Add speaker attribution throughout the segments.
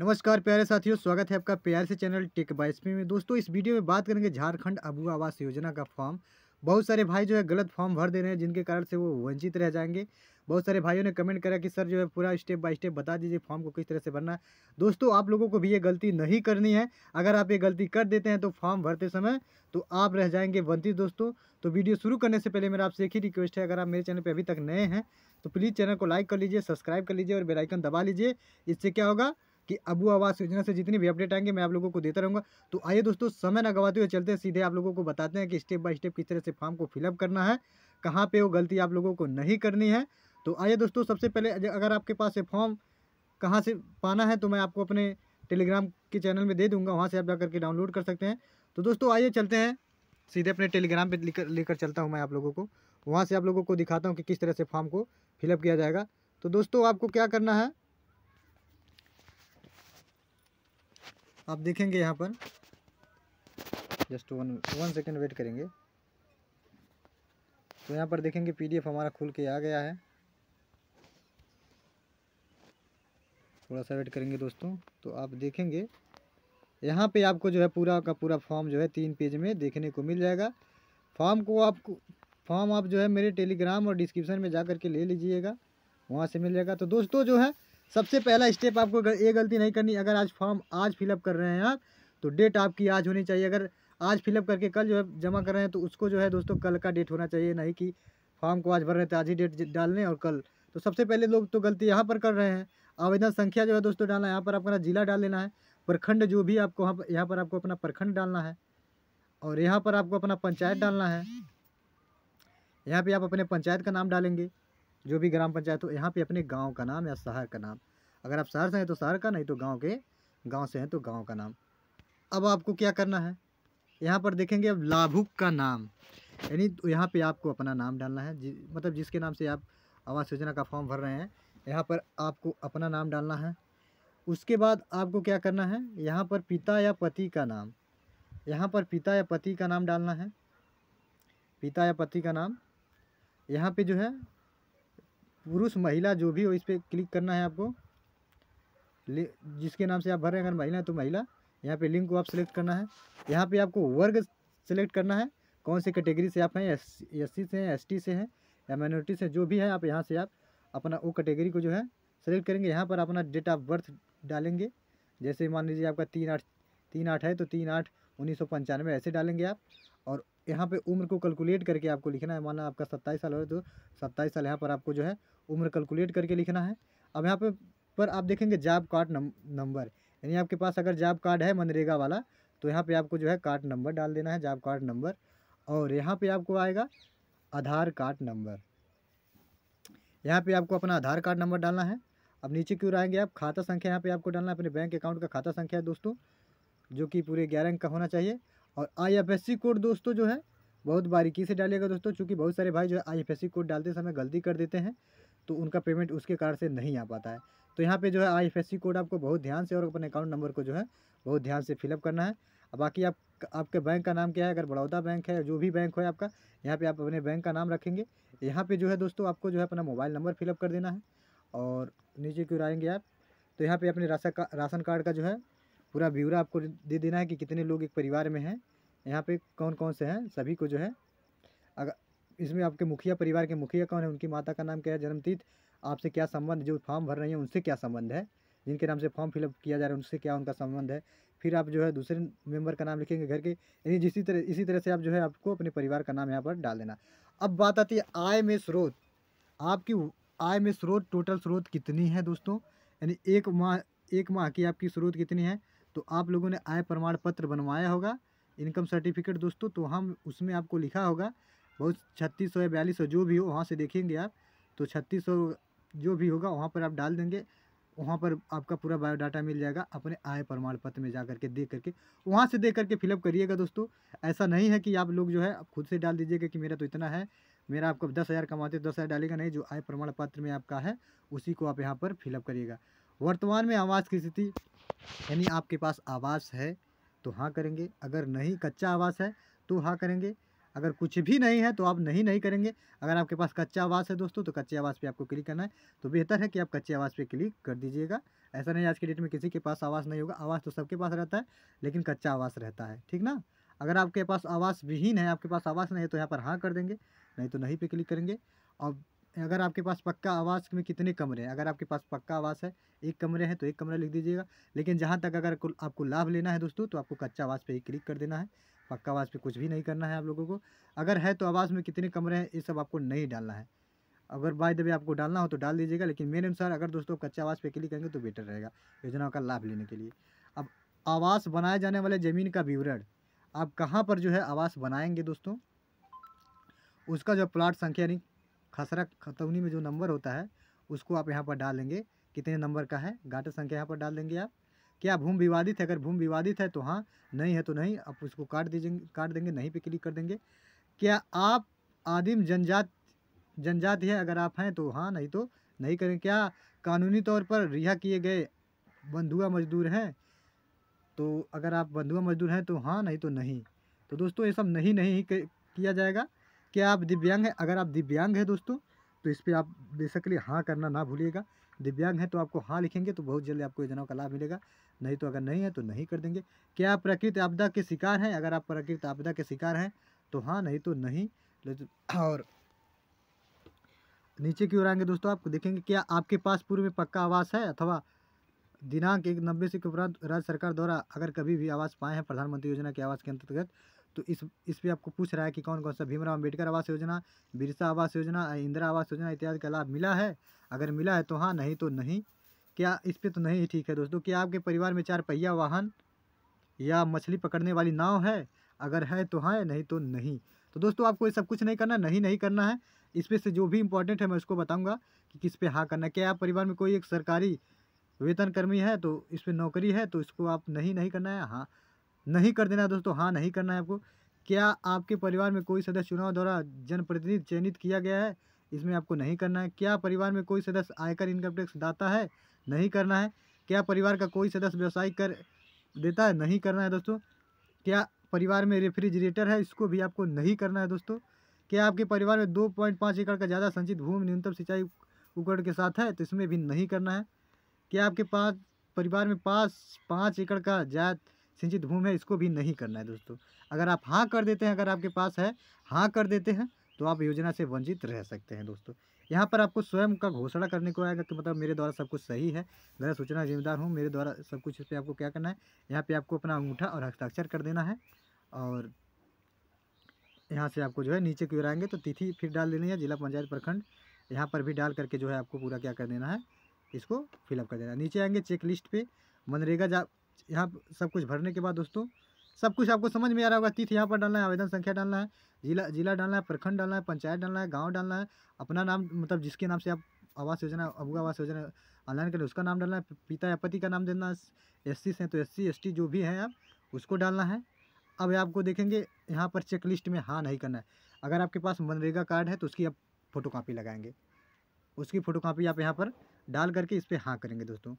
Speaker 1: नमस्कार प्यारे साथियों स्वागत है आपका प्यार से चैनल टेक बाइसवी में दोस्तों इस वीडियो में बात करेंगे झारखंड अबू आवास योजना का फॉर्म बहुत सारे भाई जो है गलत फॉर्म भर दे रहे हैं जिनके कारण से वो वंचित रह जाएंगे बहुत सारे भाइयों ने कमेंट करा कि सर जो है पूरा स्टेप बाय स्टेप बता दीजिए फॉर्म को किस तरह से भरना है दोस्तों आप लोगों को भी ये गलती नहीं करनी है अगर आप ये गलती कर देते हैं तो फॉर्म भरते समय तो आप रह जाएंगे वंचित दोस्तों तो वीडियो शुरू करने से पहले मेरा आपसे एक ही रिक्वेस्ट है अगर आप मेरे चैनल पर अभी तक नए हैं तो प्लीज़ चैनल को लाइक कर लीजिए सब्सक्राइब कर लीजिए और बेलाइकन दबा लीजिए इससे क्या होगा कि अबू आवास योजना से जितनी भी अपडेट आएंगे मैं आप लोगों को देता रहूँगा तो आइए दोस्तों समय ना गवाते हुए चलते हैं सीधे आप लोगों को बताते हैं कि स्टेप बाय स्टेप किस तरह से फॉर्म को फिलअप करना है कहाँ पर वो गलती आप लोगों को नहीं करनी है तो आइए दोस्तों सबसे पहले अगर आपके पास ये फॉर्म कहाँ से पाना है तो मैं आपको अपने टेलीग्राम के चैनल में दे दूंगा वहाँ से आप जा करके डाउनलोड कर सकते हैं तो दोस्तों आइए चलते हैं सीधे अपने टेलीग्राम पे लेकर लेकर चलता हूँ मैं आप लोगों को वहाँ से आप लोगों को दिखाता हूँ कि किस तरह से फॉर्म को फिलअप किया जाएगा तो दोस्तों आपको क्या करना है आप देखेंगे यहाँ पर just one one second wait करेंगे तो यहाँ पर देखेंगे पीडीएफ हमारा खुल के आ गया है थोड़ा सा वेट करेंगे दोस्तों तो आप देखेंगे यहाँ पे आपको जो है पूरा का पूरा फॉर्म जो है तीन पेज में देखने को मिल जाएगा फॉर्म को आपको फॉर्म आप जो है मेरे टेलीग्राम और डिस्क्रिप्शन में जा कर के ले लीजिएगा वहाँ से मिल जाएगा तो दोस्तों जो है सबसे पहला स्टेप आपको ये गलती नहीं करनी अगर आज फॉर्म आज फिलअप कर रहे हैं आप तो डेट आपकी आज होनी चाहिए अगर आज फिलअप करके कल जो है जमा कर रहे हैं तो उसको जो है दोस्तों कल का डेट होना चाहिए नहीं कि फॉर्म को आज भर रहे थे तो आज ही डेट डालने और कल तो सबसे पहले लोग तो गलती यहाँ पर कर रहे हैं आवेदन संख्या जो है दोस्तों डालना है यहाँ पर अपना जिला डाल लेना है प्रखंड जो भी आपको यहाँ पर आपको अपना प्रखंड डालना है और यहाँ पर आपको अपना पंचायत डालना है यहाँ पर आप अपने पंचायत का नाम डालेंगे जो भी ग्राम पंचायत हो यहाँ पे अपने गांव का नाम या शहर का नाम अगर आप शहर से हैं तो शहर का नहीं तो गांव के गांव से हैं तो गांव का नाम अब आपको क्या करना है यहाँ पर देखेंगे अब लाभुक का नाम यानी तो यहाँ पे आपको अपना नाम डालना है जि, मतलब जिसके नाम से आप आवास योजना का फॉर्म भर रहे हैं यहाँ पर आपको अपना नाम डालना है उसके बाद आपको क्या करना है यहाँ पर पिता या पति का नाम यहाँ पर पिता या पति का नाम डालना है पिता या पति का नाम यहाँ पे जो है पुरुष महिला जो भी हो इस पर क्लिक करना है आपको जिसके नाम से आप भर रहे हैं अगर महिला है तो महिला यहाँ पे लिंक को आप सेलेक्ट करना है यहाँ पे आपको वर्ग सेलेक्ट करना है कौन से कैटेगरी से आप हैं एस सी से हैं एस से हैं या माइनॉरिटी से जो भी है आप यहाँ से आप अपना वो कैटेगरी को जो है सेलेक्ट करेंगे यहाँ पर अपना डेट ऑफ बर्थ डालेंगे जैसे मान लीजिए आपका तीन आठ तीन आठ है तो तीन आठ उन्नीस सौ पंचानवे ऐसे डालेंगे आप यहाँ पे उम्र को कैलकुलेट करके आपको लिखना है माना आपका सत्ताईस साल हो तो सत्ताईस साल यहाँ पर आपको जो है उम्र कैलकुलेट करके लिखना है अब यहाँ पे पर आप देखेंगे जाब कार्ड नंबर यानी आपके पास अगर जाब कार्ड है मनरेगा वाला तो यहाँ पे आपको जो है कार्ड नंबर डाल देना है जाब कार्ड नंबर और यहाँ पर आपको आएगा आधार कार्ड नंबर यहाँ पे आपको अपना आधार कार्ड नंबर डालना है अब नीचे क्यों आएंगे आप खाता संख्या यहाँ पर आपको डालना है अपने बैंक अकाउंट का खाता संख्या है दोस्तों जो कि पूरे ग्यारह अंक का होना चाहिए और आई कोड दोस्तों जो है बहुत बारीकी से डालिएगा दोस्तों क्योंकि बहुत सारे भाई जो है आई कोड डालते समय गलती कर देते हैं तो उनका पेमेंट उसके कारण से नहीं आ पाता है तो यहाँ पे जो है आई कोड आपको बहुत ध्यान से और अपने अकाउंट नंबर को जो है बहुत ध्यान से फिलअप करना है बाकी आप आपके बैंक का नाम क्या है अगर बड़ौदा बैंक है जो भी बैंक हो आपका यहाँ पे आप अपने बैंक का नाम रखेंगे यहाँ पे जो है दोस्तों आपको जो है अपना मोबाइल नंबर फिलअप कर देना है और नीचे क्यों आएंगे आप तो यहाँ पे अपने राशन का राशन कार्ड का जो है पूरा ब्यूरा आपको दे देना है कि कितने लोग एक परिवार में हैं यहाँ पे कौन कौन से हैं सभी को जो है अगर इसमें आपके मुखिया परिवार के मुखिया कौन है उनकी माता का नाम क्या है जन्मतिथ आपसे क्या संबंध जो फॉर्म भर रही हैं उनसे क्या संबंध है जिनके नाम से फॉर्म फिलअप किया जा रहा है उनसे क्या उनका संबंध है फिर आप जो है दूसरे मेंबर का नाम लिखेंगे घर के यानी जिसी तरह इसी तरह से आप जो है आपको अपने परिवार का नाम यहाँ पर डाल देना अब बात आती है आय में स्रोत आपकी आय में स्रोत टोटल स्रोत कितनी है दोस्तों यानी एक माह एक माह की आपकी स्रोत कितनी है तो आप लोगों ने आय प्रमाण पत्र बनवाया होगा इनकम सर्टिफिकेट दोस्तों तो हम उसमें आपको लिखा होगा बहुत छत्तीस सौ या बयालीस सौ जो भी हो वहाँ से देखेंगे आप तो छत्तीस सौ जो भी होगा वहाँ पर आप डाल देंगे वहाँ पर आपका पूरा बायोडाटा मिल जाएगा अपने आय प्रमाण पत्र में जा करके देख करके वहाँ से देख करके फिलअप करिएगा दोस्तों ऐसा नहीं है कि आप लोग जो है खुद से डाल दीजिएगा कि मेरा तो इतना है मेरा आपको दस हज़ार कमाते दस हज़ार डालेगा नहीं जो आय प्रमाण पत्र में आपका है उसी को आप यहाँ पर फिलअप करिएगा वर्तमान में आवास की स्थिति यानी आपके पास आवास है तो हाँ करेंगे अगर नहीं कच्चा आवास है तो हाँ करेंगे अगर कुछ भी नहीं है तो आप नहीं नहीं करेंगे अगर आपके पास कच्चा आवास है दोस्तों तो कच्चे आवास पे आपको क्लिक करना है तो बेहतर है कि आप कच्चे आवास पे क्लिक कर दीजिएगा ऐसा नहीं आज के डेट में किसी के पास आवास नहीं होगा आवास तो सबके पास रहता है लेकिन कच्चा आवास रहता है ठीक ना अगर आपके पास आवास विहीन है आपके पास आवास नहीं है तो यहाँ पर हाँ कर देंगे नहीं तो नहीं पे क्लिक करेंगे और अगर आपके पास पक्का आवास में कितने कमरे हैं अगर आपके पास पक्का आवास है एक कमरे हैं तो एक कमरा लिख दीजिएगा लेकिन जहाँ तक अगर आपको लाभ लेना है दोस्तों तो आपको कच्चा आवास पर ही क्लिक कर देना है पक्का आवास पे कुछ भी नहीं करना है आप लोगों को अगर है तो आवास में कितने कमरे हैं ये सब आपको नहीं डालना है अगर बाय दबे आपको डालना हो तो डाल दीजिएगा लेकिन मेरे अनुसार अगर दोस्तों कच्चा आवास पे क्लिक करेंगे तो बेटर रहेगा योजनाओं का लाभ लेने के लिए अब आवास बनाए जाने वाले ज़मीन का विवरण आप कहाँ पर जो है आवास बनाएंगे दोस्तों उसका जो प्लाट संख्या यानी खसरा खतौनी में जो नंबर होता है उसको आप यहाँ पर डाल देंगे कितने नंबर का है घाटा संख्या यहाँ पर डाल देंगे आप क्या भूमि विवादित है अगर भूमि विवादित है तो हाँ नहीं है तो नहीं आप उसको काट दीजिए काट देंगे नहीं पे क्लिक कर देंगे क्या आप आदिम जनजात जनजाति है अगर आप हैं तो हाँ नहीं तो नहीं करें क्या कानूनी तौर पर रिहा किए गए बंधुआ मजदूर हैं तो अगर आप बंधुआ मजदूर हैं तो हाँ नहीं तो नहीं तो दोस्तों ये सब नहीं नहीं किया जाएगा क्या आप दिव्यांग हैं अगर आप दिव्यांग हैं दोस्तों तो इस पर आप बेसिकली हाँ करना ना भूलिएगा दिव्यांग हैं तो आपको हाँ लिखेंगे तो बहुत जल्दी आपको योजनाओं का लाभ मिलेगा नहीं तो अगर नहीं है तो नहीं कर देंगे क्या आप प्रकृति आपदा के शिकार हैं अगर आप प्रकृति आपदा के शिकार हैं तो हाँ नहीं तो नहीं तो, और नीचे की ओर आएंगे दोस्तों आप देखेंगे क्या आपके पास पूर्व में पक्का आवास है अथवा दिनांक एक नब्बे से के उपरांत राज्य सरकार द्वारा अगर कभी भी आवास पाए हैं प्रधानमंत्री योजना के आवास के अंतर्गत तो इस इस पर आपको पूछ रहा है कि कौन कौन सा भीमराव अम्बेडकर आवास योजना बिरसा आवास योजना इंदिरा आवास योजना इत्यादि का लाभ मिला है अगर मिला है तो हाँ नहीं तो नहीं क्या इस पर तो नहीं ठीक है दोस्तों क्या आपके परिवार में चार पहिया वाहन या मछली पकड़ने वाली नाव है अगर है तो हाँ नहीं तो नहीं तो दोस्तों आपको ये सब कुछ नहीं करना नहीं नहीं करना है इस पे से जो भी इम्पोर्टेंट है मैं उसको बताऊंगा कि किस पे हाँ करना है क्या आप परिवार में कोई एक सरकारी वेतनकर्मी है तो इस पर नौकरी है तो इसको आप नहीं नहीं करना है हाँ नहीं कर देना दोस्तों हाँ नहीं करना है आपको क्या आपके परिवार में कोई सदस्य चुनाव द्वारा जनप्रतिनिधि चयनित किया गया है इसमें आपको नहीं करना है क्या परिवार में कोई सदस्य आयकर इनकम टैक्स दाता है नहीं करना है क्या परिवार का कोई सदस्य व्यवसाय कर देता है नहीं करना है दोस्तों क्या परिवार में रेफ्रिजरेटर है इसको भी आपको नहीं करना है दोस्तों क्या आपके परिवार में दो पॉइंट पाँच एकड़ का ज़्यादा संचित भूमि न्यूनतम सिंचाई उकड़ के साथ है तो इसमें भी नहीं करना है क्या आपके पास परिवार में पास पाँच एकड़ का ज्यादा सिंचित भूमि है इसको भी नहीं करना है दोस्तों अगर आप हाँ कर देते हैं अगर आपके पास है हाँ कर देते हैं तो आप योजना से वंचित रह सकते हैं दोस्तों यहाँ पर आपको स्वयं का घोषणा करने को आएगा कि मतलब मेरे द्वारा सब कुछ सही है मैं सूचना जिम्मेदार हूँ मेरे द्वारा सब कुछ इस पर आपको क्या करना है यहाँ पे आपको अपना अंगूठा और हस्ताक्षर कर देना है और यहाँ से आपको जो है नीचे की ओर आएंगे तो तिथि फिर डाल देनी है जिला पंचायत प्रखंड यहाँ पर भी डाल करके जो है आपको पूरा क्या कर देना है इसको फिलअप कर देना नीचे आएंगे चेक लिस्ट पर मनरेगा जा यहाँ सब कुछ भरने के बाद दोस्तों सब कुछ आपको समझ में आ रहा होगा तिथि यहाँ पर डालना है आवेदन संख्या डालना है जिला जिला डालना है प्रखंड डालना है पंचायत डालना है गाँव डालना है अपना नाम मतलब जिसके नाम से आप आवास योजना अबुआ आवास योजना ऑनलाइन करें उसका नाम डालना है पिता या पति का नाम देना है एस सी से तो एस सी जो भी है आप उसको डालना है अब आपको देखेंगे यहाँ पर चेक लिस्ट में हाँ नहीं करना है अगर आपके पास मनरेगा कार्ड है तो उसकी आप फोटो लगाएंगे उसकी फ़ोटोकॉपी आप यहाँ पर डाल करके इस पर हाँ करेंगे दोस्तों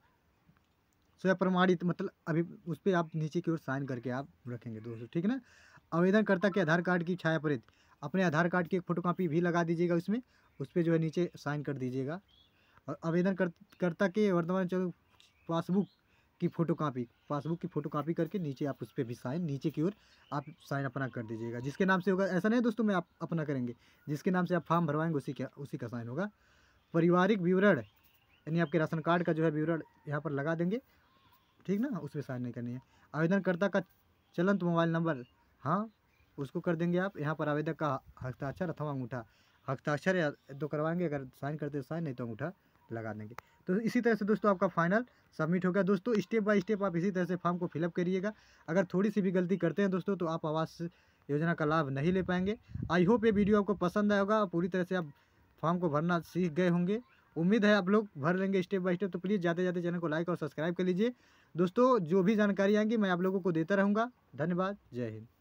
Speaker 1: स्वयं प्रमाणित मतलब अभी उस पर आप नीचे की ओर साइन करके आप रखेंगे दोस्तों ठीक है ना आवेदनकर्ता के आधार कार्ड की छाया प्रेत अपने आधार कार्ड की एक फोटोकॉपी भी लगा दीजिएगा उसमें उस पर जो है नीचे साइन कर दीजिएगा और आवेदन करता के वर्तमान चलो पासबुक की फोटो कापी पासबुक की फोटो कापी करके नीचे आप उस पर भी साइन नीचे की ओर आप साइन अपना कर दीजिएगा जिसके नाम से होगा ऐसा नहीं दोस्तों में आप अपना करेंगे जिसके नाम से आप फॉर्म भरवाएंगे उसी का उसी का साइन होगा पारिवारिक विवरण यानी आपके राशन कार्ड का जो है विवरण यहाँ पर लगा देंगे ठीक ना उस पर साइन नहीं करनी है आवेदनकर्ता का चलंत मोबाइल नंबर हाँ उसको कर देंगे आप यहाँ पर आवेदक का हस्ताक्षर अथवा अंगूठा हस्ताक्षर या तो करवाएंगे अगर साइन करते साइन तो नहीं तो अंगूठा लगा देंगे तो इसी तरह से दोस्तों आपका फाइनल सबमिट हो गया दोस्तों स्टेप बाय स्टेप आप इसी तरह से फॉर्म को फिलअप करिएगा अगर थोड़ी सी भी गलती करते हैं दोस्तों तो आप आवास योजना का लाभ नहीं ले पाएंगे आई होप ये वीडियो आपको पसंद आएगा पूरी तरह से आप फॉर्म को भरना सीख गए होंगे उम्मीद है आप लोग भर लेंगे स्टेप बाय स्टेप तो प्लीज़ जाते जाते चैनल को लाइक और सब्सक्राइब कर लीजिए दोस्तों जो भी जानकारी आएंगी मैं आप लोगों को देता रहूँगा धन्यवाद जय हिंद